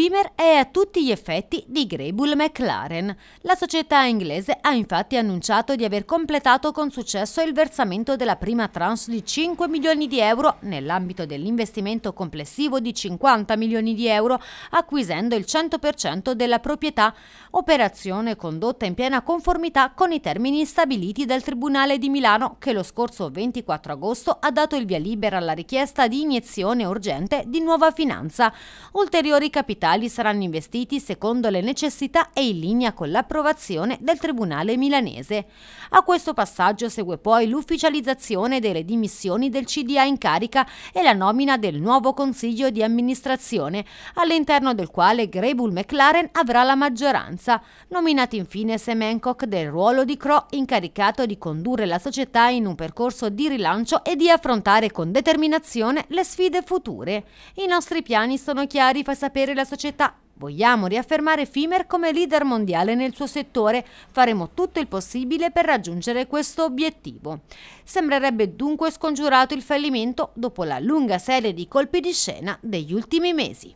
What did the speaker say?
Fimer è a tutti gli effetti di Grable McLaren. La società inglese ha infatti annunciato di aver completato con successo il versamento della prima tranche di 5 milioni di euro nell'ambito dell'investimento complessivo di 50 milioni di euro, acquisendo il 100% della proprietà, operazione condotta in piena conformità con i termini stabiliti dal Tribunale di Milano che lo scorso 24 agosto ha dato il via libera alla richiesta di iniezione urgente di nuova finanza. Ulteriori capitali capitali saranno investiti secondo le necessità e in linea con l'approvazione del Tribunale milanese. A questo passaggio segue poi l'ufficializzazione delle dimissioni del CDA in carica e la nomina del nuovo Consiglio di amministrazione, all'interno del quale Grebul McLaren avrà la maggioranza. Nominati infine Semencock del ruolo di Cro incaricato di condurre la società in un percorso di rilancio e di affrontare con determinazione le sfide future. I nostri piani sono chiari, fa sapere la società. Vogliamo riaffermare FIMER come leader mondiale nel suo settore, faremo tutto il possibile per raggiungere questo obiettivo. Sembrerebbe dunque scongiurato il fallimento dopo la lunga serie di colpi di scena degli ultimi mesi.